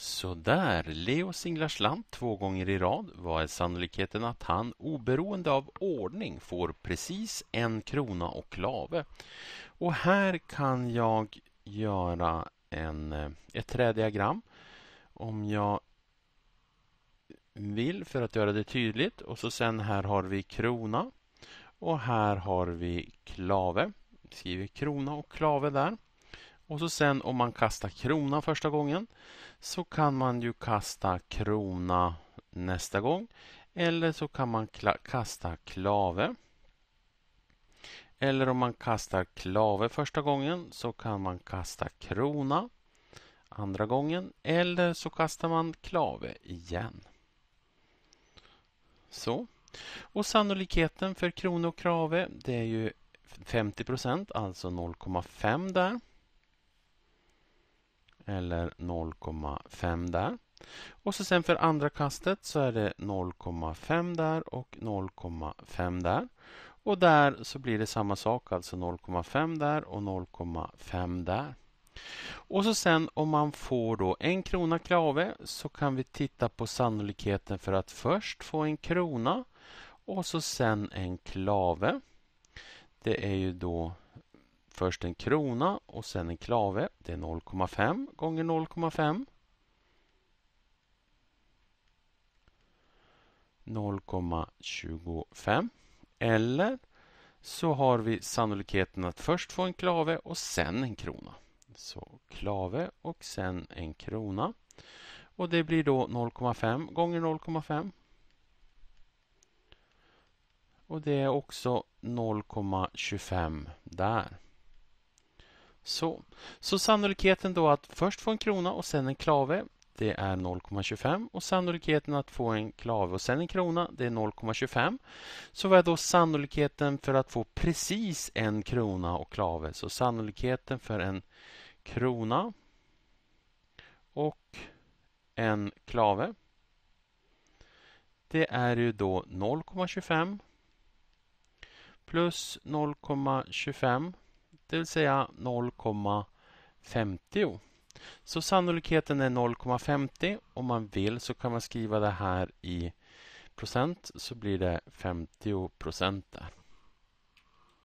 Sådär, Leo singlar slant två gånger i rad. Vad är sannolikheten att han oberoende av ordning får precis en krona och klave? Och här kan jag göra en, eh, ett trädiagram om jag vill för att göra det tydligt. Och så sen här har vi krona och här har vi klave. Vi skriver krona och klave där. Och så sen om man kastar krona första gången så kan man ju kasta krona nästa gång. Eller så kan man kasta klave. Eller om man kastar klave första gången så kan man kasta krona andra gången. Eller så kastar man klave igen. Så. Och sannolikheten för krona och krave det är ju 50 procent, alltså 0,5 där eller 0,5 där. Och så sen för andra kastet så är det 0,5 där och 0,5 där. Och där så blir det samma sak, alltså 0,5 där och 0,5 där. Och så sen om man får då en krona klave så kan vi titta på sannolikheten för att först få en krona och så sen en klave. Det är ju då först en krona och sen en klave. Det är 0,5 gånger 0,5. 0,25 eller så har vi sannolikheten att först få en klave och sen en krona. Så klave och sen en krona. Och det blir då 0,5 gånger 0,5. Och det är också 0,25 där. Så, så sannolikheten då att först få en krona och sen en klave det är 0,25 och sannolikheten att få en klave och sen en krona det är 0,25. Så vad är då sannolikheten för att få precis en krona och klave? Så sannolikheten för en krona och en klave det är ju då 0,25 plus 0,25 det vill säga 0,50. Så sannolikheten är 0,50. Om man vill så kan man skriva det här i procent så blir det 50 procent där.